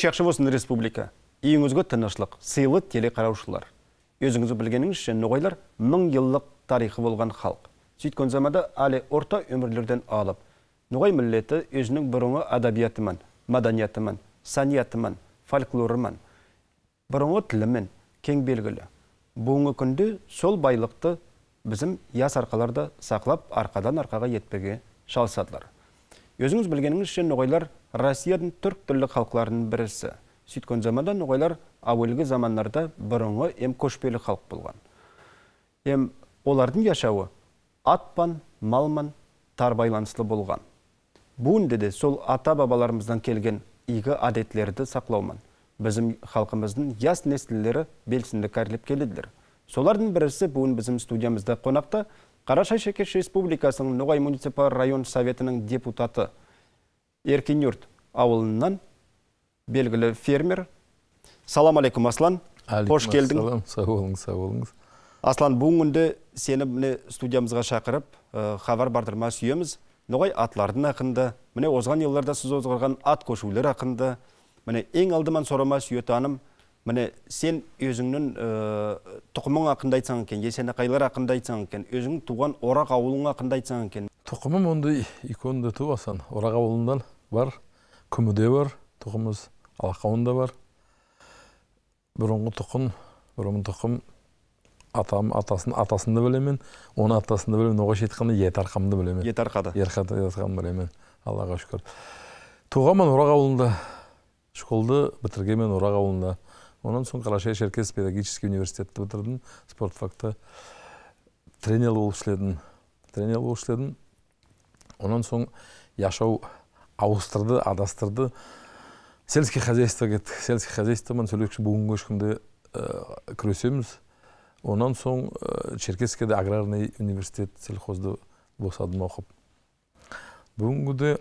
жақсы болсын республика үйіңізге тыныштық сыйлы телеқараушылар өзіңіз білгеніңізше ноғайлар мың жылдық тарихы болған халық сөйткен заманда әлі орта өмірлерден алып ноғай міллеті өзінің бұрынғы әдебиетімен мәдениетімен саниятымен фольклорымен бұрынғы тілімен кең белгілі бүгінгі күнде сол байлықты біздің яс сақлап арқадан арқаға етпеге шалсадылар Өзіңіз үшін ноғайлар Россияның түрк түрлі қалқыларының бірісі. Сөйткен заманда ноғайлар әуелгі замандарда бұрынғы ем көшпелі қалқ болған. Ем олардың яшауы атпан, малман, тар болған. Бүгінде де сол ата бабаларымыздан келген игі адетлерді сақлауман. Бізім қалқымыздың яс несілілері белсінді кәрліп келеділер. Солардың бірісі бүгін бізім студиямызда қонақта Қарашай Шекеш Республикасының Ноғай муниципал район советінің депутаты Еркенюрт ауылынан белгілі фермер. Салам алейкум, Аслан. Қош келдің. Сау болыңыз, сау болыңыз. Аслан, бұңынды сені міне студиямызға шақырып, э, хабар бардырма сүйеміз. Ноғай атлардың ақынды. міне озған елларда сіз озғырған ат көшулер ақынды. міне ең алдыман сорама сүйетаным, міне сен өзіңнің ә, тұқымың ақында айтсаң екен есені қайлар ақында айтсаң екен өзің туған орақ ауылың ақында айтсаң екен тұқымым ондай иконды туасан орақ ауылынан бар күміде бар тұқымыз алақауында бар бұрынғы тұқым бұрынғы тұқым атам атасын атасында білемін оның атасында білемін оғаш айтқанда етарқамды білемін етарқада білемін аллаға шүкір туғанмын орақ ауылында школды бітіргенмен орақ ауылында Онан соң қарашай шеркес педагогический университетті бітірдім спорт факты тренер болып істедім тренер болып істедім онан соң яшау ауыстырды адастырды сельский хозяйство кеттік сельский хозяйствомен сөйлеуші бүгінгі күнде күресеміз онан соң ә, аграрный университет сельхозды босадым оқып бүгінгіде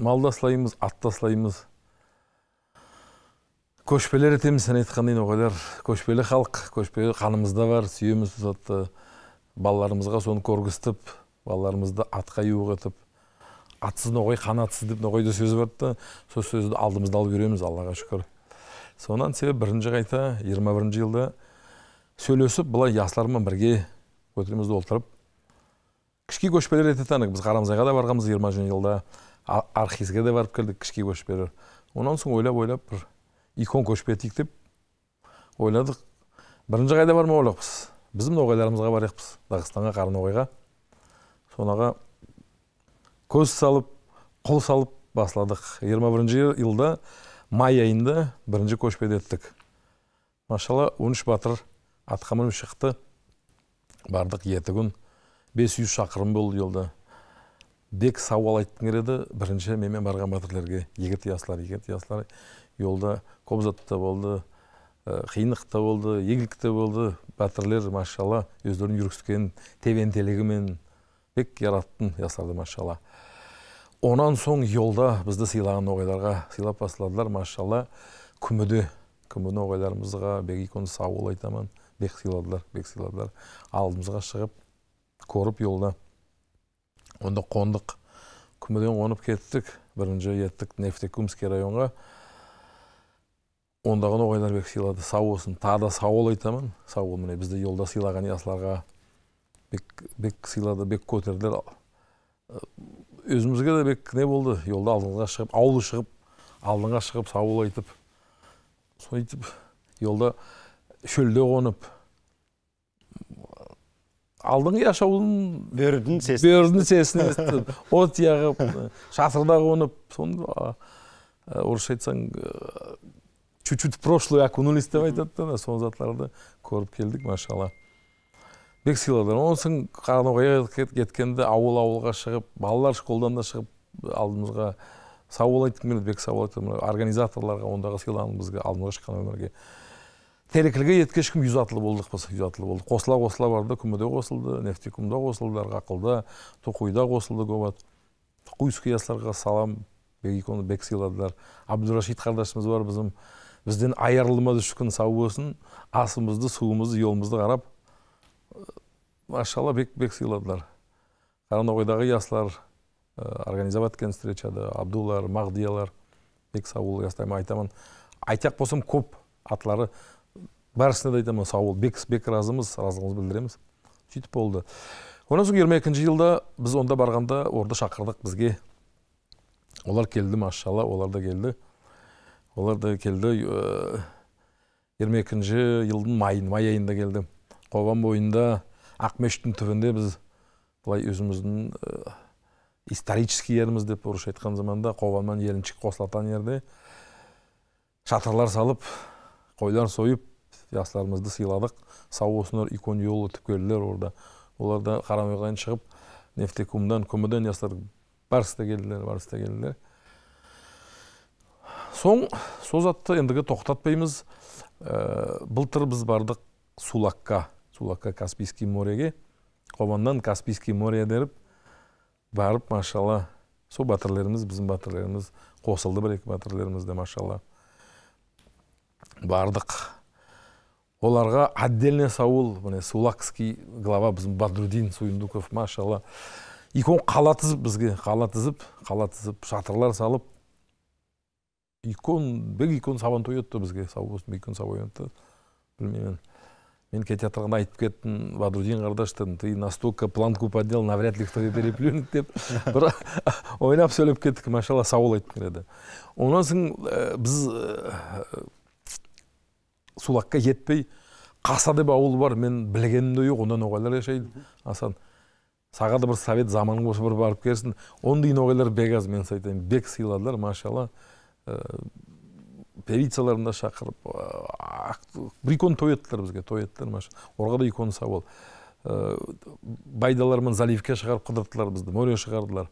мал сылаймыз ат көшпелі ретеміз сен айтқандай ноғайлар көшпелі халық көшпелі қанымызда бар сүйеміз балаларымызға соны көргізтіп балаларымызды атқа үйғытып атсыз ноғай қанатсыз деп ноғайда сөз бар да сол сөзді алдымызда алып жүреміз аллаға шүкір сонан себеп бірінші қайта 21 бірінші жылда сөйлесіп былай жастармен бірге көтерімізді отырып кішкей көшпелер ететанық біз қарамзайға да барғанбыз жиырмасыншы жылда архизге де барып келдік кішкей көшпелер онан соң ойлап ойлап бір икон көшіп кетейік деп ойладық бірінші қайда бармақ ойлақпыз біз ноғайларымызға барайықпыз дағыстанға қараноғайға сонаға көз салып қол салып басладық 21 бірінші жылда май айында бірінші көшпеді еттік машалла 13 батыр атқа мініп шықты бардық еті күн бес жүз шақырым болды жолда бек сауал айтқым келеді бірінші менімен барған батырлерге егер тиясылар егер Йолда қобзат та болды қиындық болды игілік те болды батырлер машалла өздерінің жүргізген телегімен бек яраттын, жастарды машалла онан соң жолда бізді сыйлаған оғайларға сыйлап бастадылар машалла күміде күміні ноғайларымызға бек сау сауыл айтамын бек сыйладылар бек сыйладылар алдымызға шығып көріп жолда онда қондық күміден қонып кеттік бірінші еттік нефтекумский районға онда ғана бек сыйлады сау болсын тағы да сау бол айтамын сау бол міне бізді жолда сыйлаған ясыларға бек, бек сыйлады бек көтерді өзімізге де бек не болды жолда алдыңға шығып ауыл шығып алдыңға шығып сау бол айтып сөйтіп жолда шөлде қонып алдыңғы жашаудың бөрінің сесін сесін от жағып шатырда қонып сонда орысша айтсаң чуть-чуть в прошлое окунулись деп айтады да сол затларды көріп келдік машалла бексиладан онысын қараноғайға кеткенде ауыл ауылға шығып балалар школдан да шығып алдымызға сауал айтып келеді бек сауал айтып организаторларға ондағы сыйланып бізге алдымызға шыққан өмірге телекілге етке ешкім жүз атлы болдық біз жүз атлы болдық қосыла қосыла барды күміде қосылды нефтекумда қосылды ақылда тоқойда қосылды көбат ат тұқи салам бек сыйладылар абдурашид қардашымыз бар біздің бізден айырылмады шүкін сау болсын асымызды суымызды жолымызды қарап машалла бек бек сыйладылар қаранауғайдағы яслар организовать еткен встречада абдулар мағдиялар бек сауыл ястайма айтамын айтақ болсам көп атлары барысына да айтамын бол бек бек разымыз разылығымызды білдіреміз сөйтіп болды одан соң жиырма екінші жылда біз онда барғанда орда шақырдық бізге олар келді машалла олар да келді олар да келді ә, жиырма екінші жылдың майын май айында келді қоғам бойында Ақмештің түбінде біз былай өзіміздің ә, исторический жеріміз деп орысша айтқан заманда қоғам еліншік еріншік қосылатын жерде шатырлар салып қойлар сойып жастарымызды сыйладық сау икон юл өтіп келділер орда олар да қарамай шығып нефтекумдан көміден жастар барысы келділер барыста келділер соң сол затты ендігі тоқтатпаймыз бұлтыр э, былтыр біз бардық сулакка сулакка каспийский мореге қобаннан каспийский море деріп барып машалла сол батырларымыз біздің батырларымыз қосылды бір екі батырларымыз да машалла бардық оларға отдельный сауыл міне сулакский глава біздің бадрудин суйындуков машалла икон қала тізіп бізге қала тізіп шатырлар салып икон бір икон сабан өтті бізге сау болсын икон сабан білмеймін мен кете тұрғанда айтып кеттім бадрудин қардаш дедім ты настолько планку поднял навряд ли кто то переплюнет деп бір ойнап сөйлеп кеттік машалла сау бол айтып келеді одан соң э, біз э, сулаққа жетпей қаса деп ауыл бар мен де жоқ онда ноғайлар жашайды асан саған да бір совет заманың болса бір барып келсін ондай ноғайлар бек аз мен айтайын бек сыйладылар машалла Э, певицаларын да шақырып бір э, икон той еттілер бізге той еттілер машина оларға да икон э, байдалармен заливке шығарып қыдырттылар бізді море шығардылар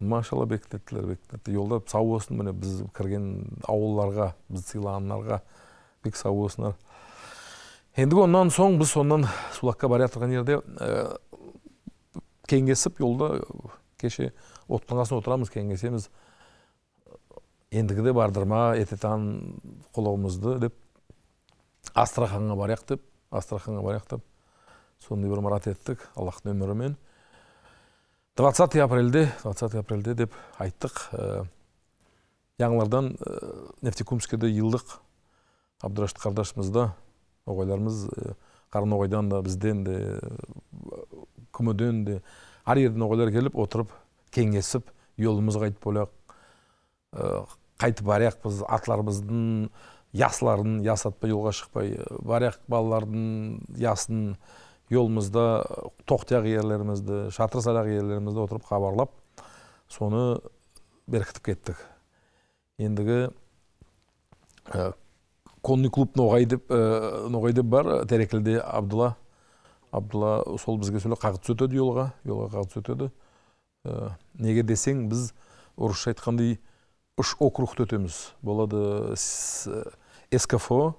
машалла бекітеттілер бекітетті жолда сау болсын міне біз кірген ауылларға бізді сыйлағандарға бек сау болсындар енді онан соң біз сонан сулаққа бара жатырған жерде ә, кеңесіп жолда кеше оттың отырамыз кеңесеміз ендігіде бардырма ететан құлығымызды деп астраханға барайық деп астраханға барайық деп сондай бір мұрат еттік аллахтың өмірімен 20 апрельде 20 апрельде деп айттық жаңалардан ә, яңылардан ә, нефтекумскіде йылдық абдурашид қардашымызда оғайларымыз ә, қарын оғайдан да бізден де күміден де әр жерден оғайлар келіп отырып кеңесіп жолымызға айтып қайтып біз атларымыздың ясыларын ясатпай жолға шықпай ақ балалардың ясын жолымызда тоқтияқ ерлерімізді шатыр салақ ерлерімізді отырып хабарлап соны беркітіп кеттік ендігі ә, конный клуб ноғай деп ә, ноғай деп бар тәрекелде абдулла абдулла сол бізге сөйле қағытыс өтеді жолға жолға қағытыс өтеді ә, неге десең біз орысша айтқандай үш округты өтеміз болады э, скфо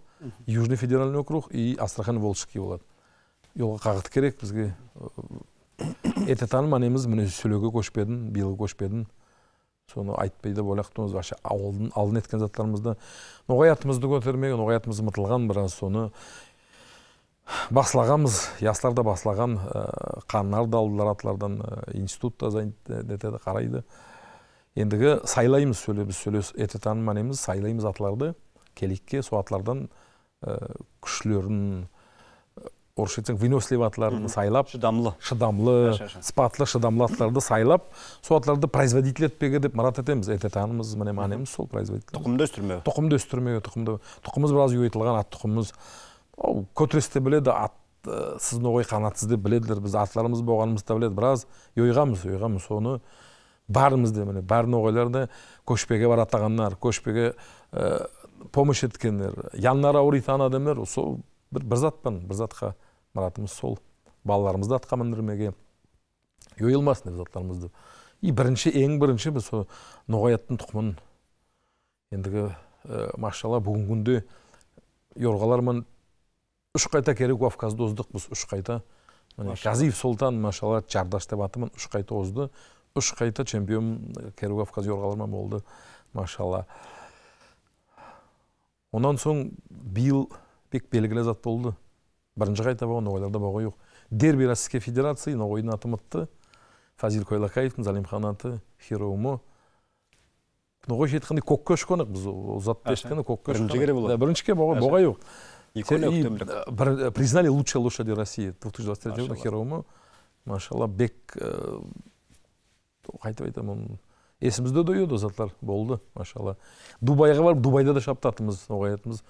южный федеральный округ и астрахан волжский болады жолға қағыт керек бізге этетан таным міне сүлеге көшіп едім биыл көшіп соны айтпай деп ойлақтымыз вообще ауылдың алдын еткен заттарымызды атымызды көтермеген атымыз ұмытылған біраз соны баслағанбыз ясларда да баслаған э, қаннар да э, институт қарайды ендігі сайлаймыз сөйле, сөйлес ете танымаймыз сайлаймыз атларды келікке сол атлардан ә, э, күшлерін э, орысша айтсаң выносливый атларын сайлап шыдамлы шыдамлы сыпатлы шыдамлы атларды сайлап сол атларды производитель етпеге деп марат етеміз ететанымыз міне сол производитель тұқымды өстірмеу тұқымды өстірмеу тұқымды тұқымыз біраз ұйытылған ат тұқымымыз көтеріліс біледі ат э, сіздің сіз ноғай қанатсыз деп біледілер біз атларымыз болғанымызды да біледі біраз ұйғанбыз ұйғанбыз соны баарыбызды міне баарын ноғайларды көшпеге баратағандар көшпеге э, помощь еткендер яннары ауыритан адамдар сол бір бір затпын бір затқа мұратымыз сол балаларымызды атқа міндірмеге жойылмасын деп заттарымызды и бірінші ең бірінші біз сол ноғаяттың тұқымын ендігі ә, машалла бүгінгі күнде мен үш қайта керек кавказды оздық біз үш қайта газиев сұлтан машалла жардаш деп атымен үш қайта озды үш қайта чемпион э, кавказ жорғаларман болды машалла онан соң биыл бек белгілі зат болды бірінші қайта болған ноғайларда болған жоқ дерби российской федерации ноғайдың мытты фазил койлакаевтың залимхан аты хирумы ноғойша айтқандай көкке ұшқанық біз затты ешкені көкке болады бірінші кем болған болған жоқ признали лучшая лошади россии двадцать 2023 года хирумы машалла бек э, қайтып айтамын есімізде де еді заттар болды машалла дубайға барып дубайда да шаптатымыз ноғаятымыз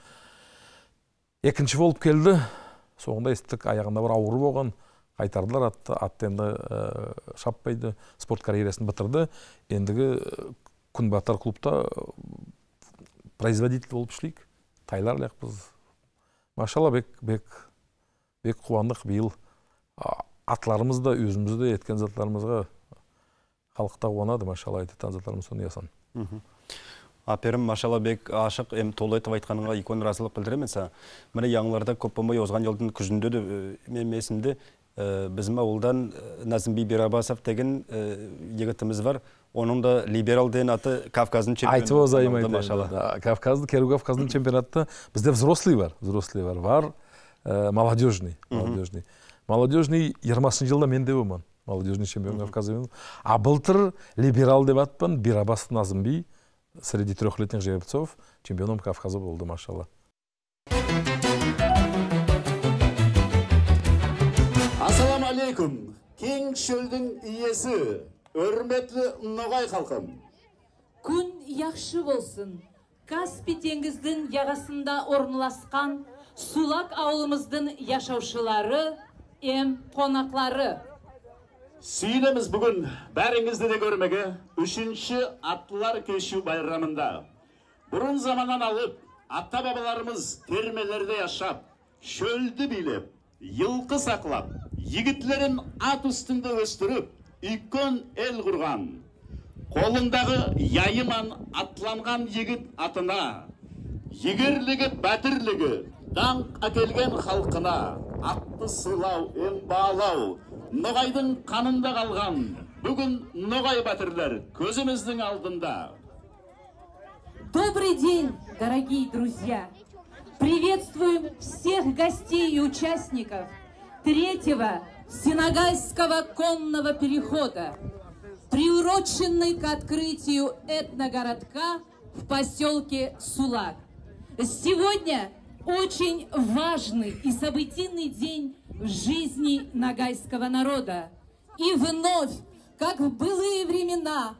екінші болып келді соңында естідік аяғында бір ауыр болған қайтардылар атты атты енді э, шаппайды спорт карьерасын бітірді ендігі э, күнбатар клубта производитель болып ішлейік Тайлар машалла бек бек бек қуандық биыл атларымыз да өзіміз де еткен заттарымызға халық та қуанады машалла айтады соны ясан әперім машалла бек ашық эми етіп айтқаныңа үлкен білдіремін са міне яңыларда көп болбой озған жылдын күзінде де мен эсимде биздин ауылдан нәзімби бирабасов деген жигитибиз бар оның да либерал деген аты кавказдын чемпионаты айтып озайым айтайын машалла кавказды кэрүү кавказдын чемпионатта бизде взрослый бар взрослый бар бар э, молодежный молодежный молодежный жиырмасыншы жылда менде де молодежный чемпионов казымин а былтыр либерал деп атпын бирабас назымби среди трехлетних жеребцов чемпионом кавказа болды машалла ассаламу алейкум кең шөлдің иесі өрметлі ноғай халқым күн яқшы болсын каспий теңіздің жағасында орналасқан сулак ауылымыздың яшаушылары ем қонақлары Сүйінеміз бүгін бәріңізді де көрмеге үшінші аттылар кешу байрамында. Бұрын заманан алып, атта бабаларымыз термелерде яшап, шөлді билеп, елқы сақлап, егітлерін ат үстінде өстіріп, үйкен ел құрған. Қолындағы яйыман атланған егіт атына, егерлігі бәтірлігі, даңқ әкелген халқына, атты сылау ен бағалау, ноғайдың қанында қалған бүгін ногай батырлар көзіміздің алдында добрый день дорогие друзья приветствуем всех гостей и участников третьего Синагайского конного перехода, приуроченный к открытию этногородка в поселке Сулак. Сегодня очень важный и событийный день в жизни нагайского народа. И вновь, как в былые времена,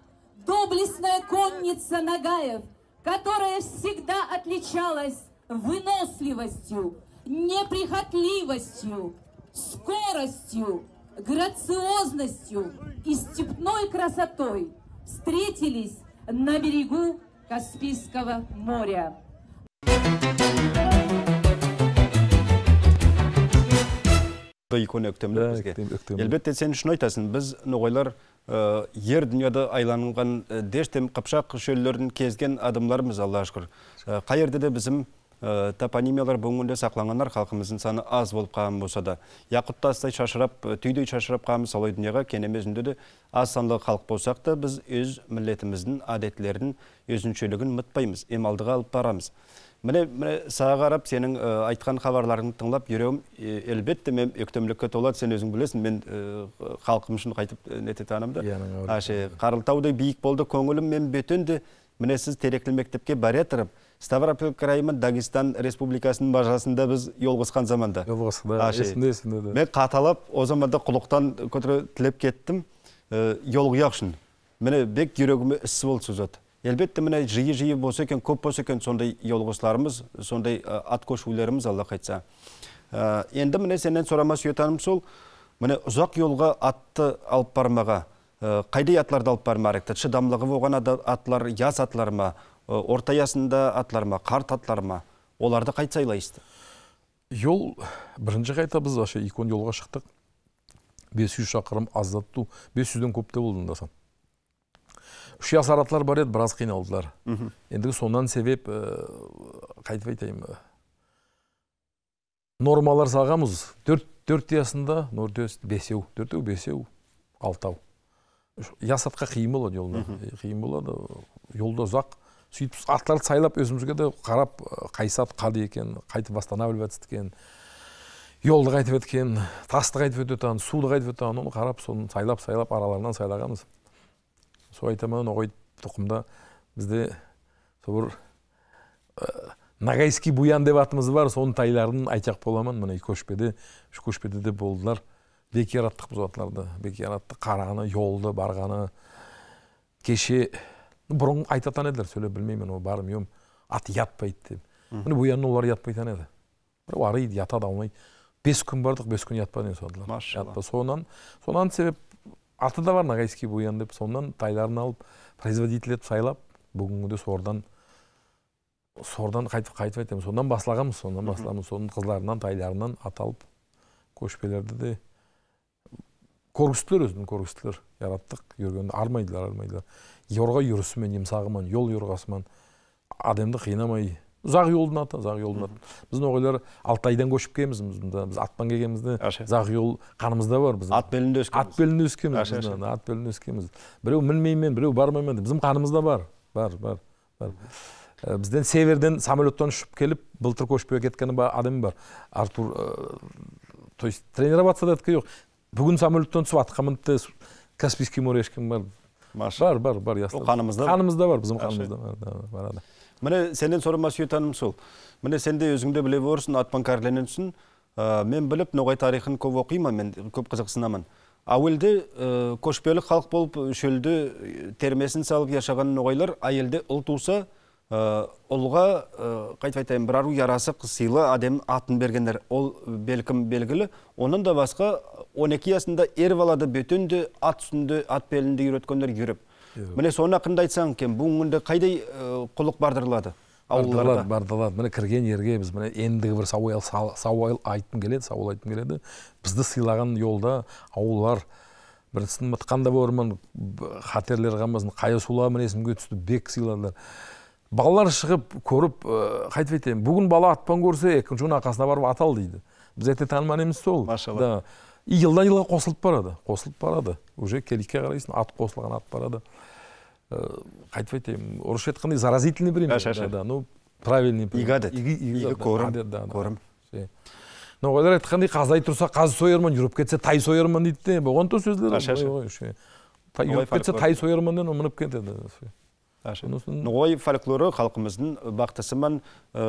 доблестная конница Нагаев, которая всегда отличалась выносливостью, неприхотливостью, скоростью, грациозностью и степной красотой, встретились на берегу Каспийского моря. икон өктөмдүк бизге әлбетте сен ушуну айтасың біз ноғайлар ер дүйнөдө айланған дештем қыпшақ шөлөлөрүн кезген аллаға шүкір қай жерде де биздин топонимиялар бүгінде сақланғандар халқымыздың саны аз болып қалған болса да яқұт тастай шашырап түйдөй шашырап солай алой дүйнөга кенемез де аз санлы халық болсақ та біз өз милдетибиздин адеттерин өзіншелігін ұмытпаймыз ем алдыға алып барамыз міне міне саған қарап сенің айтқан хабарларыңды тыңлап жүрегім әлбетте мен өктемлікке толады сен өзің білесің мен халқым үшін қайтып нете танымды иә, әше қарылтаудай биік болды көңілім мен бөтенді міне сіз теректі мектепке бара тұрып ставрополь крайымы дагестан республикасының бажасында біз жол қосқан заманда мен қаталап о заманда құлықтан көтере тілеп кеттім жол үшін міне бек жүрегіме ісі болып созады Елбетті міне жиі жиі болса екен көп болса екен сондай елғысларымыз, сондай ат үйлеріміз алла қайтса енді міне сенен сұрама сүйетаным сол міне ұзақ жолға атты алып бармаға қайды атларды алып барма әректі? шыдамлығы болған атлар яс атлар ма орта ясында атлар ма қарт атлар ма оларды қайт сайлайсыздар жол бірінші біз ашы, икон жолға шықтық 500 шақырым аздату бес жүзден көп те болды үш жасаратлар бар еді біраз қиналдылар ендігі сонан себеп қайтып айтайын нормалар салғанбыз төрт төрт ұясында бесеу төртеу бесеу алтау ясатқа қиын болады жолда қиын болады жолда ұзақ сөйтіп аттарды сайлап өзімізге де қарап қайсы ат қады екен қайтып восстанавливаться еткен жолды қайтып еткен тасты қайтып өтетанын суды қайтып өтетанын оны қарап соны сайлап сайлап араларынан сайлағанбыз сол айтаман ой тұқымда бізде сол бір э, нагайский буян деп атымыз бар соның тайларын айтақ боламын міне көшпеде көшпеде де болдылар бекер аттық біз атларды бекер қарағаны жолды барғаны кеше бұрын айтатын еділер, сөйле білмеймін ол барым ем ат ятпайды деп міне буянны олар ятпайтын еді Бір арыйды ята алмайды бес күн бардық бес күн ятпады сонан сонан себеп аты да бар нагайский буян деп сонан тайларын алып производитель етіп сайлап бүгінгіде сордан сордан қайтып қайтып айтамын содан бастағанбыз содан бастағанбыз соның қыздарынан тайларынан аталып көшпелерді де көргістілер өзін көргістілер яраттық жүргенде армайдылар армайдылар Ерға үйірісімен емсағыман, ел юрғасыман адамды қинамай ұзақ жолдың аты ұзақ жолдың аты біздің ноғайлар алтайдан көшіп келгенбіз мында біз атпан келгенімізде ұзақ жол қанымызда бар біздің ат белінде өскенбіз ат белінде өскенбіз ат белінде өскенбіз біреу мінмеймін біреу деп біздің қанымызда бар бар бар бар бізден северден самолеттан ұшып келіп былтыр көшіп кеткен адам бар артур то есть тренироваться да жоқ бүгін самолеттан түсіп атқа мініпті каспийский море ешкім бар бар бар бар қанымызда қанымызда бар біздің қанымызда бар міне сенен сұрама сүйетаным сол міне сен де өзіңде біле берсің атпан кәрлененсің мен біліп ноғай тарихын көп оқимын мен көп қызықсынамын әуелде ә, көшпелі халық болып шөлді термесін салып яшаған ноғайлар әйелде ұл туса ұлға ә, қайтып айтайын бір ару ярасы сыйлы адем атын бергендер ол белкім белгілі Оның да басқа 12 жасында ер балады ат үстінде ат белінде үйреткендер үйреп міне соны ақырында айтсаң екен бүгінгі қайдай э, құлық бардырылады ауылдарда бардырылады міне кірген жерге біз міне ендігі бір сауал сауал айтқым келеді сауал айтқым келеді бізді сыйлаған жолда ауылдар біріншісін мытқан бормын қатерлер қалмасын қая сула міне есімге түсті бек сыйладылар балалар шығып көріп э, қайтып айтайын бүгін бала атпан көрсе екінші күні арқасына барып атал дейді біз әте танымаған емес сол и жылдан жылға қосылып барады қосылып барады уже келекке қарайсың ат қосылған ат барады э, қайтып айтайын орысша айтқанда заразительный время да ну правильный игадет игі көрім ну айтқандай қазай тұрса қаз соярмын жүріп кетсе тай соярмын дейді де болған то сөздер жүріп кетсе тай соярмын деп мініп кетеді ой фольклоры халқымыздың э, мен, э,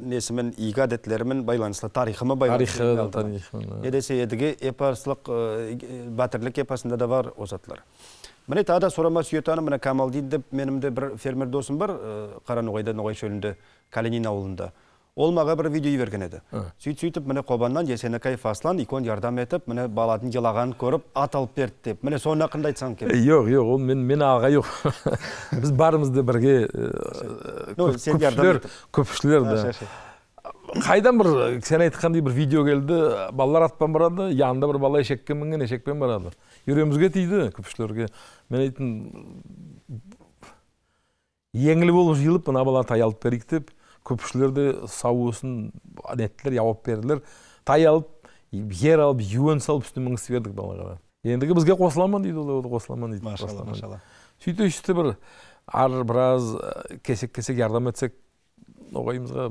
несімен игі әдеттерімен байланысты. Тарихымы байланыслы тарихы не десе едіге э, батырлық эпосында да бар озатлар міне тағы да сұрама сүйетаны міне камалдин деп менімде бір фермер досым бар ноғайда ноғай шөлінде калинин ауылында ол маған бір видео берген еді сөйтіп сөйтіп міне қобаннан есенекеев аслан икон ярдам етіп міне баладың жылағанын көріп ат алып берді деп міне соны ақырында айтсаң керек жоқ жоқ ол мен мен аға жоқ біз барымызды бірге көпшілер қайдан бір сен айтқандай бір видео келді балалар атпен барады янында бір бала ешекке мінген ешекпен барады үйремізге тиді көпшілерге мен айттым еңіл болып жиылып мына бала тай алып берейік деп көпшілер де сау өсін әдеттілер жауап берділер тай алып жер алып юен салып үстіне мінгізіп бердік балаға ендігі бізге қосыла ма дейді ол қосыла дейді машалла машалла сөйтіп бір ар біраз кесек кесек ярдам етсек ноғайымызға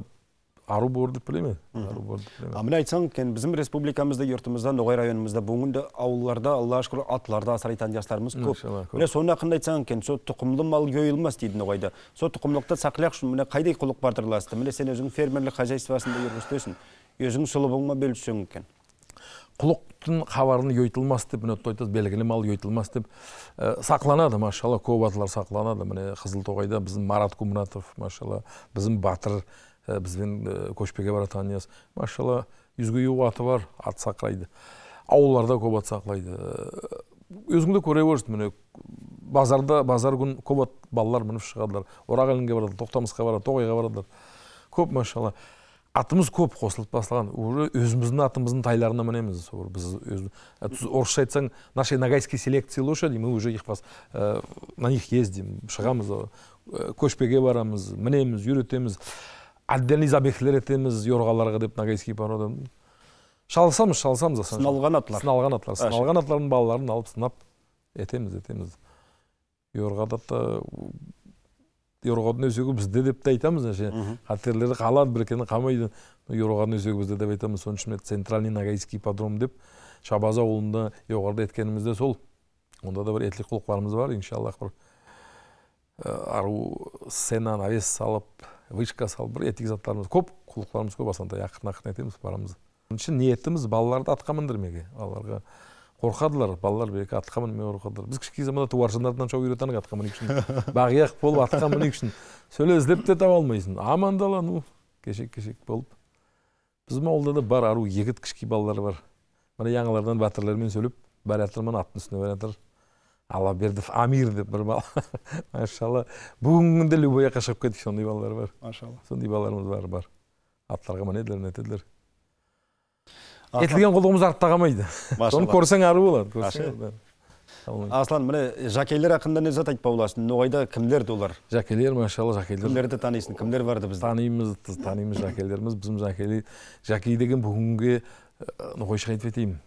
ару бордып біле білемін міне айтсаң кен біздің республикамызда йұртымызда ноғай районымызда бүгінде ауылларда аллаға шүкір атларды асырайтын жастарымыз көп міне соның ақында айтсаң екен сол тұқымлы мал жойылмас дейді ноғайда сол тұқымлықты сақлақ үшін міне қайдай құлық бардырласты міне сен өзің фермерлік хозяйствосында жүргізтесің өзің сұлыбыңма бөліссең екен құлықтың хабарын өйтілмас деп міне айтады белгілі мал өйтілмас деп э, сақланады машалла көп атлар сақланады міне қызылтоғайда біздің марат кумратов машалла біздің батыр Э, бізбен э, көшпеге баратқан нияз машалла жүзге жуық аты бар ат сақлайды ауылдарда көп ат сақлайды э, өзің де көре бересің міне базарда базар күн көп ат балалар мініп шығадылар орағалинге барады тоқтамысқа барады тоғайға барадылар көп машалла атымыз көп қосылып басталған уже өзіміздің атымыздың тайларына мінеміз біз орысша айтсаң наши ногайские селекции лошади мы уже их на них ездим шығамыз көшпеге барамыз мінеміз үйретеміз отдельный забегтер етеміз йорғаларға деп нагайский породам шалысамыз шалысамыз сыналған атлар сыналған атлар сыналған атлардың балаларын алып сынап етеміз етеміз йорғада да өсегі бізде деп те айтамыз әше қатерлері қалады біркені қалмайды еуроғадың өсегі бізде деп айтамыз соның үшін центральный нагайский подром деп шабаз ауылында жоғарыда еткеніміз де сол онда да бір етлік құлықтарымыз бар иншаллах бір э, ару сцена навес салып вышка салып бір етік заттарымыз көп құлықтарымыз көп асандай ақырын ақырын айтамыз барамыз үшін ниетіміз балаларды атқа міндірмеге балаларға қорқадылар балалар бір екі атқа мінмей қорқадылар біз кішкене заманда туаршындардан шауып үйретанық атқа міну үшін бағияқ болып атқа міну үшін сөйле іздеп те таба алмайсың аман дала ну кешек кешек болып біздің ауылда да бар ару егіт кішкене балалар бар мына яңалардан батырлармен сөйлеп бара жатырмын мына аттың үстіне бара жатыр алла берді амир деп бір бала машалла бүгінгі күнде любой жаққа шығып кетті сондай балалар бар машалла сондай балаларымыз бар бар аттарға мінеділер мінетілер етілген құлығымыз артта қалмайды соны көрсең ару болады аслан міне жакелер ақында не зат айтпа боласың ноғайда кімдер де олар жакелер машалла жакелер кімдерді танисың кімдер барды бізде танимыз танимыз жакелеріміз біздің жакей жакей деген бүгінгі ноғай айтып кетейін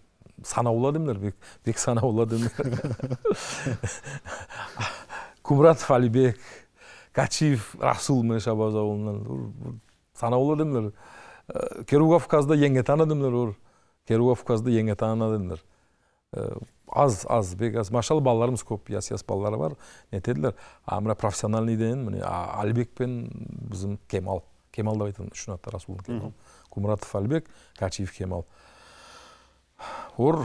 санаулы адамдар бек, бек санаулы адамдар кумратов алибек качиев расул міне шабазауылынан санаулы адамдар э, керукавказда эң адамдар бар керукавказда э, аз аз бек аз Машалы балаларымыз көп яс-яс балалары бар нетедилер а мына профессиональный деген міне алибек пен біздің кемал кемал деп айтамын үш аты расул кемал кумратов алибек качиев кемал ор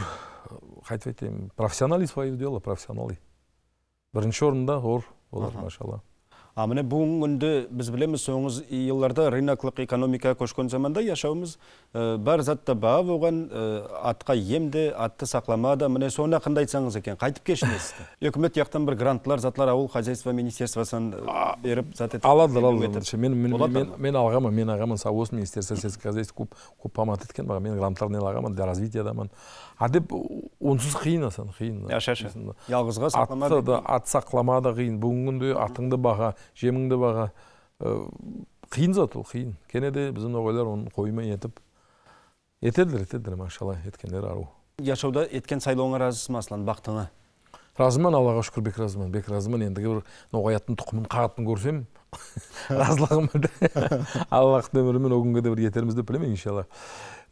қайтып айтайын профессионалист свое дело профессионалы бірінші орында ор олар машалла а міне бүгінгі күнде біз білеміз соңғы жылдарда рыноклық экономикаға көшкен заманда яшауымыз э, бар затта баа болған э, атқа ем де атты сақлама да міне соны қандай айтсаңыз екен қайтып кешінесіз үкімет жақтан бір грантлар затлар ауыл хозяйство министерствосын э, беріп зат етеді алады мен мен алғанмын мен алғанмын осы министерство сельского хозяйства көп көп помогать еткен маған мен гранттардан алғанмын для развитиядамын а деп онсыз қиын асан қиын аша жалғызға ат сақлама кыйын қиын бүгінгі күнде атыңды баға жеміңді баға э, қиын зат ол қиын кенеде де біздің ноғайлар оны қоймай етіп етеділер етеділер машалла еткендер ару еткен сайлауыңа разысыз ыраазысың аслан бақтыңа разымын аллаға шүкір бек разымын бек ендігі бір бир тұқымын қағатын көрсем разылығым аллахтың өмірімен ол күнге де бір етерміз деп білемін иншалла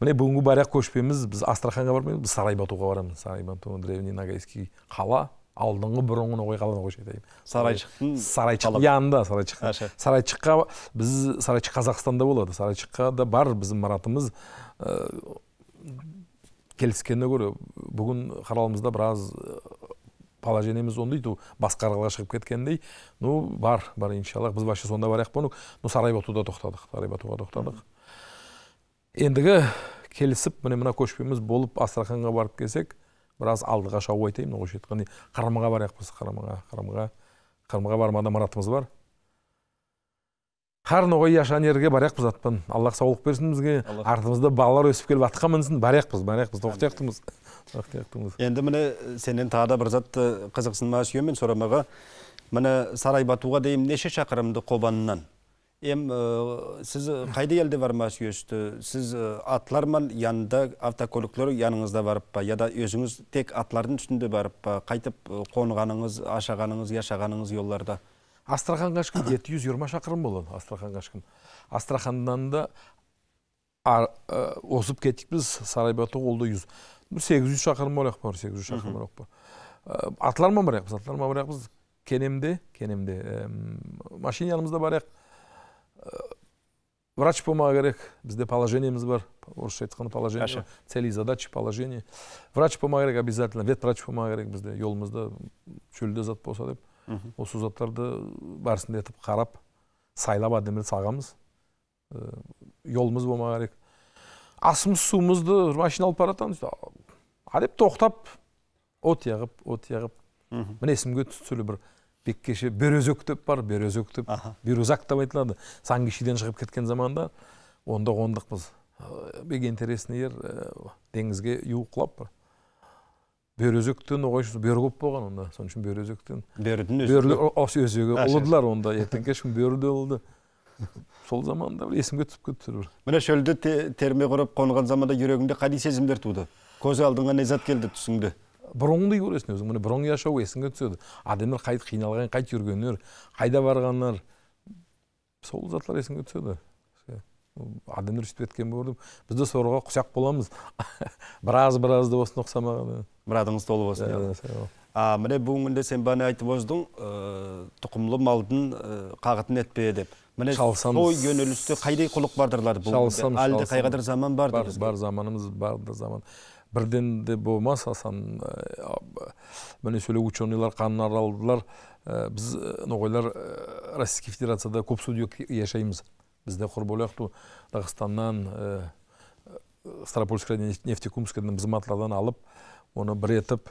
міне бүгінгі баряқ көшпеміз біз астраханьға бармаймыз біз сарайбатуға барамыз сарайбату древний ногайский қала алдыңғы бұрынғы ойға қойшы айтайын сарайшықтың сарайшық янында сарайшық сарайшыққа біз сарайшық қазақстанда болады сарайшыққа да бар біздің маратымыз ә, келіскеніне көрі бүгін қаралымызда біраз ә, положениеміз ондай то басқа шығып кеткендей ну бар бар иншалла біз вообще сонда барайық ну сарай батуда тоқтадық сарай батуға тоқтадық ендігі келісіп міне мына көшпеміз болып астраханьға барып келсек біраз алдыға шауып айтайын мынау айтқандай қырымға барайық біз қырымға қармаға бар бармада мұратымыз бар қарноғай яшан ерге барайық біз атпан аллах саулық берсін бізге артымызда балалар өсіп келіп атқа мінсін барайық біз барайық біз енді міне сенен тағы да бір зат қызықсынма сүйемін сорамаға міне батуға дейін неше шақырымды қобаннан эми сиз кайда елде бармакчы күйөсүздө сиз атларман янында автокөлүктөр яныңызда барыппы яда өзүңүз тек атлардын үстүндө барыппы кайтып конганыңыз ашаганыңыз жашаганыңыз жолдордо астраханга ышкым жети жүз жыйырма шакырым болот астраханга ышкым астрахандан да озуп кетикпиз сарайбату колдо жүз сегиз жүз шакырым барак бар сегиз жүз Атлар барак бар атлар баракпыз атларман баракпыз кенемде кенемде машинамызда барак Э, врач болмау керек бізде положениеміз бар орысша айтқанда положение цели задачи положение врач болмау керек обязательно вет врач болмау керек бізде жолымызда шөлде зат болса деп осы заттарды барысында етіп қарап сайлап әдемілеп сағамыз жолымыз э, болмау керек асымыз суымызды машина алып бара жатамыз әдеп тоқтап от жағып от жағып мінесімге бір бек кеше өзек деп бар өзек деп бирюзак деп айтылады сан кишиден шығып кеткен заманда онда қондықпыз бек интересный жер теңізге юқлап өзектен огойшубуз бөрі көп болған онда ошон үшін бөрөзөктөн бөрүдүн өзү бөрү онда ертең кеш бөрі да сол заманда есімге түсіп кетті кетиптир шөлде мына терме құрып қонған заманда жүрегіңде қандай сезімдер туды көз алдыңа не зат келді түсіңде бұрынғыдай көресің өзің міне бұрын жашау есіңе түседі адамдар қайт қиналған қайт жүргендер қайда барғандар сол заттар есіңе түседі адамдар сөйтіп кеткен деп біз де соларға құсақ боламыз біраз біраз да болсын ұқсамаған мұрадыңыз толы болсын міне бүгінгі күнде сен бағана айтып оздың э, тұқымлы малдың э, қағытын етпе деп міне сол жөнелісте қайдай құлық бардырлар бұл әлде қайғадыр заман бар бар заманымыз бар заман бірден де болмас асан міне сөйле ученыйлар қанын аралдылар біз ә, российский федерацияда көп судья яшаймыз бізде ту дағыстаннан ставропольскіден нефтекумскіден бізматлардан алып оны бір етіп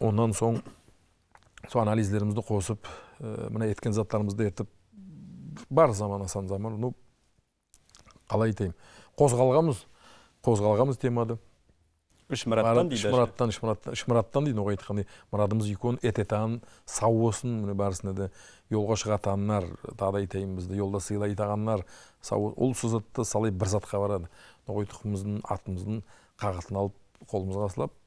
онан соң сол анализдерімізді қосып мына еткен заттарымызды етіп бар заман асан заман ну қалай айтайын қозғалғанбыз қозғалғанбыз темады үш мұраттан дейді үш мұраттан үш мұраттан үш мұраттан дейді ғой айтқандай мұрадымыз икон ететан сау болсын міне барысында да жолға шығатаннар тағы да айтайын бізді жолда сыйлай тағаннар сау ол сөз затты салай бір затқа барады ноғай тұқымымыздың атымыздың қағытын алып қолымызға салып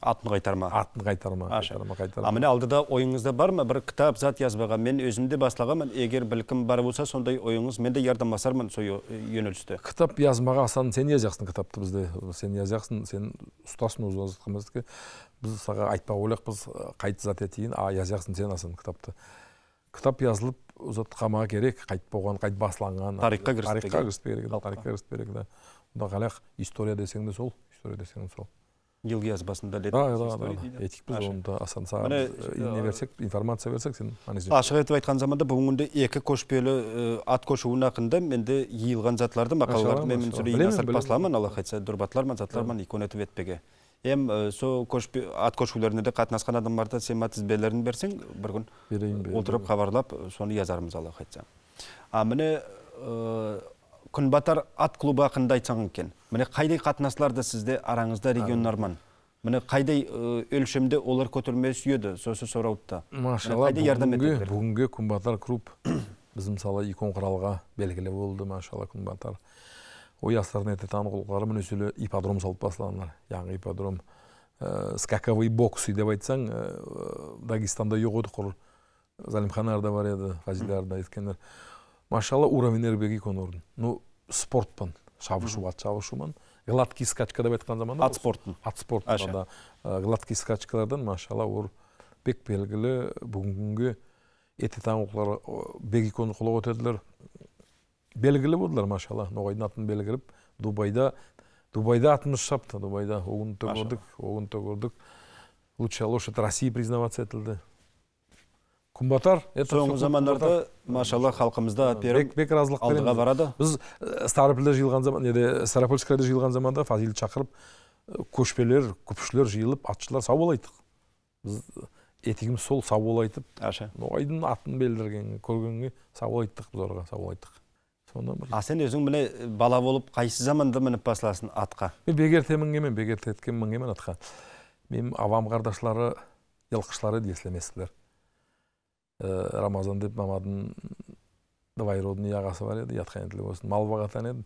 атын қайтарма атын қайтарма қайтарма ма міне алдыда ойыңызда бар ма бір кітап зат жазбаға мен өзім де бастағанмын егер білкім бар болса сондай ойыңыз мен де жардамдасармын сол жөнелісте кітап жазмаға асан сен жазасың кітапты бізде сен жазасың сен ұстасың өзі біз саған айтпақ ойлақпыз қайтып зат етейін а жазасың сен асан кітапты кітап жазылып ұзатқама керек қайт болған қайт басланған тарихқа кіріспе тарихқа кірісіп керек тарихқа кірісіп керек да мұнда қалай история десең де сол история десең сол елге жазбасында да да да оны да асан саған не берсек информация берсек сен ашық айтып айтқан заманда бүгінгінде екі көшпелі ат көшуінің ақында менде йыйылған затларды мақалаларды мен басыламын алла қайтса икон етіп етпеге сол көшпе ат көшулеріне де қатынасқан адамдарды сен тізбелерін берсең бір күн отырып хабарлап соны жазармыз алла қайтса а міне күнбатар ат клубы ақында айтсаң екен міне қайдай қатынасларды сізде араңызда региондармен міне қайдай өлшемде олар көтерме сүйеді сосы сорауытта машалла бүгінгі, күнбатар клуб біз мысалы икон құралға белгілі болды машалла күнбатар ой астарына тетан құлқары міне сөйле ипподром салып бастағандар яғни ипподром ә, скаковый бокс үй деп айтсаң ә, дагестанда жоқ еді құр бар еді фазиля машалла эрбеги конордун ну спортпен чабышуу ат чабышууман гладкий скачка деп айтқан заманда ат спортун ат спорта, да э, гладкий скачкалардан машалла оор бек белгілі бүгүнкү эти оқылар, э, беги колго өтеділер. Белгілі болдылар, машалла Ноғайдың атын белгілеп дубайда дубайда атымыз шапты дубайда огунду төгөрдүк огунду төгөрдүк лучшая лошадь россии признаваться етілді күнбатар соңғы замандарда машалла халқымызда бек разылық алдыға барады біз старопольде жиылған заман неде ставропольскіде жиылған заманда фазилді шақырып көшпелер күпшілер жиылып атшылар сау бол біз етігіміз сол сау айтып аша ноғайдың атын белдірген көргенге сау айттық біз оларға сау бол айттық а сен өзің міне бала болып қайсы заманда мініп басыласың атқа мен бегерте мінгенмін бегерте еткен мінгенмін атқа мен авам қардашлары жылқышылар еді Э, рамазан деп мамадың двайродың ағасы бар еді ятқан еді болсын мал бағатан едім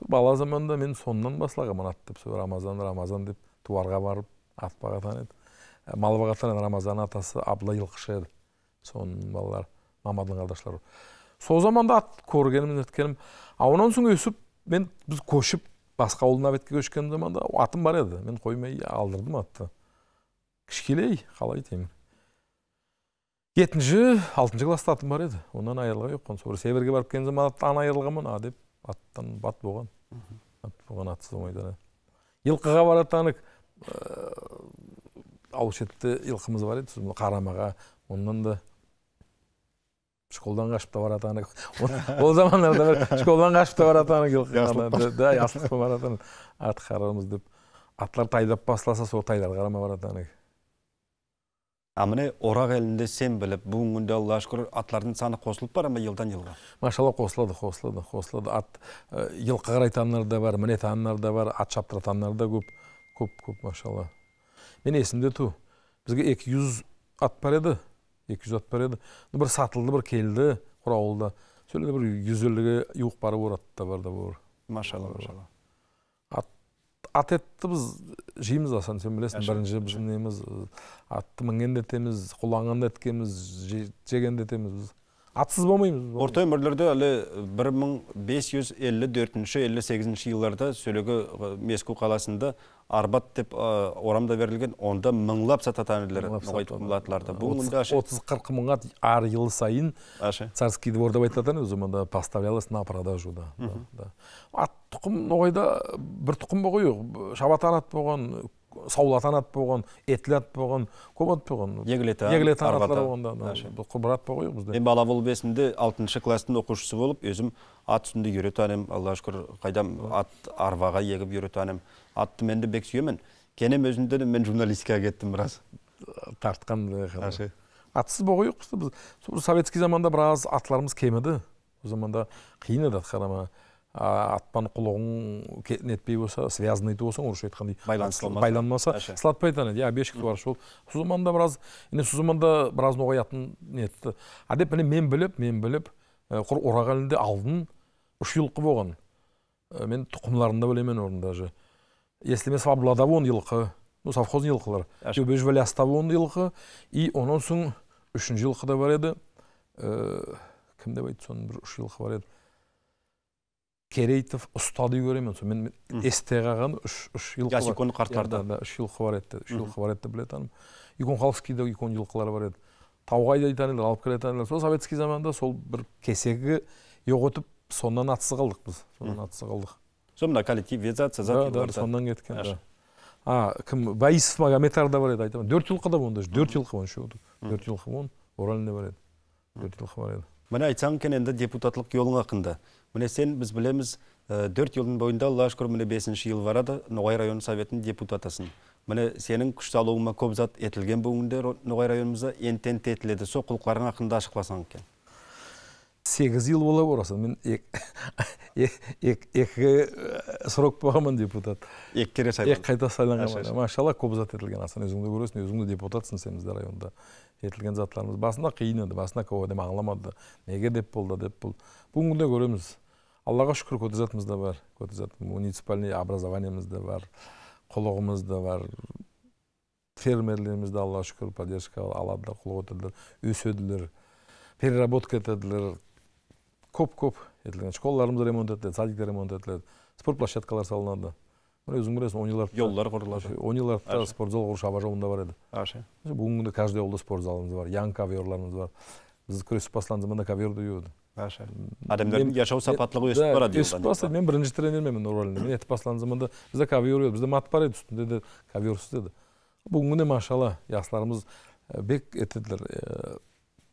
сол бала заманда мен соннан бастағанмын ат деп сол рамазан рамазан деп туарға барып ат бағатын едім ә, мал бағатын рамазан атасы абла жылқышы еді соның балалары мамадың қардашлары сол заманда ат көргенім неткенім а онан соң өсіп мен біз көшіп басқа ауылдың бетке көшкен заманда атым бар еді мен қоймай алдырдым атты кішкелей қалай деймін жетінші алтыншы класста атым бар еді онан айырылған жоқпын сол сібірге барып келген заман аттан айырылғанмын а деп аттан бат болған ат болған атсыз болмайды жылқыға барады аны ауыл шетте жылқымыз бар еді сол қарамаға ондан да школдан қашып та барады ол заманда школдан қашып та барады аны да ат қарамыз деп аттар тайдап бастаса сол тайларға қарамай барады А орақ елінде сен біліп, бүгінгі күнде Аллаға шүкір атлардың саны қосылып бар ма елден жылға? Машалла қосылады, қосылады, қосылады. Ат ел қарайтандар да бар, мүне да бар, ат шаптыратандар да көп, көп, көп машалла. Мен есімде ту. Бізге 200 ат бар еді, 200 ат бар еді. Бір сатылды, бір келді Құрауылда. сөйлі бір 150-ге юқ бары бар да Машалла, машалла атетті біз жейміз асан сен білесің бірінші біздің неміз атты мінгенде етеміз құлағанда еткенбіз жегенде етеміз біз атсыз болмаймыз орта өмірлерде әлі бір мың бес жүз елу төртінші елу сегізінші жылдарда сөйлегі меску қаласында арбат деп орамда берілген онда мыңлап сататанелер айтылатыларды бұл отыз қырық мыңға әр жыл сайын царский двор деп айтылатын өзі мұнда поставлялось на продажу да ат тұқым ноғайда бір тұқым ғой шабатанат болған саулатан болған етлат болған көп болған егілет болған атлар болғанда ғой бізде мен бала болып есімде алтыншы класстың оқушысы болып өзім ат үстінде үйретанем аллаға шүкір қайдам ат арбаға егіп үйретанем атты мен де бек сүйемін кенем өзімде мен журналистикаға кеттім біраз тартқан атсыз болған жоқпыз біз советский заманда біраз атларымыз кеміді ол заманда қиын еді атқарама атпан құлығың нетпей болса связанный болсаң орысша айтқандай байланысылмаса байланмаса слат танады иә обещик бар сол сол біраз енді сол заманда біраз ноғаятын нетті а деп міне мен біліп мен біліп э, құр орағалінде алдын үш жылқы болған э, мен тұқымларын да білемін оның даже если мен сваблада он жылқы ну совхоздың жылқылары бөжваляста жылқы и онан соң үшінші жылқы да бар еді э, кім деп айтты соны бір үш жылқы бар еді керейтов ұстады көремін мен есте қалған үш үш жылқы ясикон қарттарда да үш жылқы бар еді үш жылқы бар еді білетін икон халскийде икон жылқылары бар еді тауға айтатын едік алып келетін сол советский заманда сол бір кесегі жоғытып соннан атсыз қалдық біз содан атсыз қалдық сол мына коллективизация да да сондан кеткен да а кім баисов магометар да бар еді айтамын төрт жылқы да онда төрт жылқы он төрт жылқы он оральный бар еді төрт жылқы бар еді міне айтсаң екен енді депутатлық жолың ақында міне сен біз білеміз э, төрт жылдың бойында аллаға шүкір міне бесінші жыл барады ноғай район советінің депутатысың міне сенің күш салуыңа көп зат етілген бүгінде ноғай районымызда ентент етіледі сол құлықтарың ақында ашықласаң екен сегіз жыл бола борасын мен екі срок болғанмын депутат екі кере сайланған екі қайта сайланғанмын машалла көп зат етілген асан өзіңді көресің өзіңді депутатсың сен бізде районда етілген затларымыз басында қиын еді басында көп адам аңламады неге деп болды деп бұл бүгінгі көреміз аллаға шүкір затымыз да бар зат муниципальный образованиеміз да бар құлығымыз да бар фермерлеріміз де аллаға шүкір поддержка алады да құлық өседілер переработка етеділер көп көп етілген школаларымыз ремонт етіледі садиктер ремонт етіледі спорт площадкалар салынады міне өзің білесің он еларда жолдар құрылады он еларда спорт зал құру жолында бар еді аша бүгінгі күнде каждый ауылда спорт залымыз бар ян коверларымыз бар біз күресіп бастаған заманда ковер үйеді аша адамдардың жашау сапаттылығы өсіп барады өсіп бастады мен бірінші тренермін мен мен етіп бастаған заманда бізде ковер еді бізде мат бар еді үстінде де коверсіз еді бүгінгі күнде машалла жастарымыз бек етеділер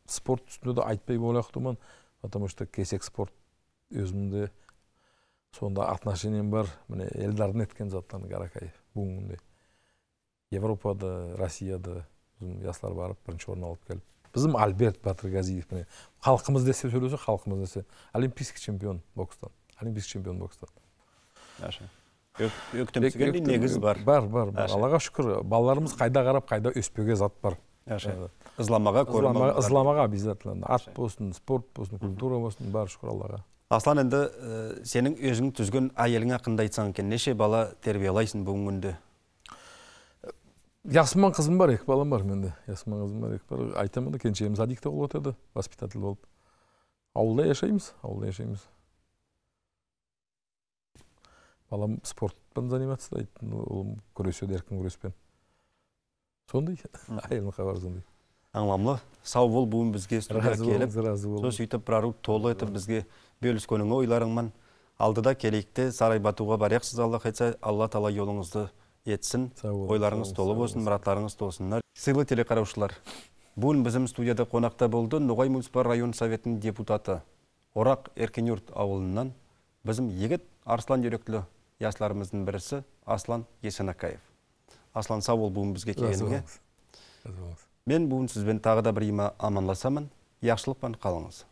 спорт үстінде де айтпай бойлақ потому что кесек спорт өзімде сонда отношением бар міне елдар еткен заттан гаракаев бүгінгі күнде европада россияда біздің жастар барып бірінші орын алып келіп біздің альберт батыргазиев міне халқымыз десе сөйлесе халқымыз десе олимпийский чемпион бокстан олимпийский чемпион бокстан өктемсігенде негіз бар бар бар аллаға шүкір балаларымыз қайда қарап қайда өспеуге зат бар ызламаға ызламаға обязательно ат болсын спорт болсын культура болсын бар шүкір аллаға аслан енді сенің өзің түзген әйеліңе қандай айтсаң екен неше бала тәрбиелайсың бүгінгі күнде жасыман қызым бар екі балам бар менде ясман қызым бар екі бала айтамын да кенжеміз садикте болып отырды воспитатель болып ауылда жашаймыз ауылда жашаймыз балам спортпен заниматься ұлым күреседі еркін күреспен сондай айылым хабар сондай сау бол бүгін бізге студияға келіп сол сөйтіп проруб толы етіп бізге бөліскеніңе ойларыңман алдыда те сарай батуға баряқсыз алла қайтса алла тала жолыңызды етсін ойларыңыз толы болсын мұраттарыңыз толсын сыйлы телеқараушылар бүгін біздің студияда қонақта болды ноғай муниципал район советінің депутаты орақ еркенюрт ауылынан біздің егіт арслан жүректілі ясыларымыздың бірісі аслан есенакаев аслан сау бол бүгін бізге келгеніңе мен бүгін сізбен тағы да бір ема жақсылықпен қалыңыз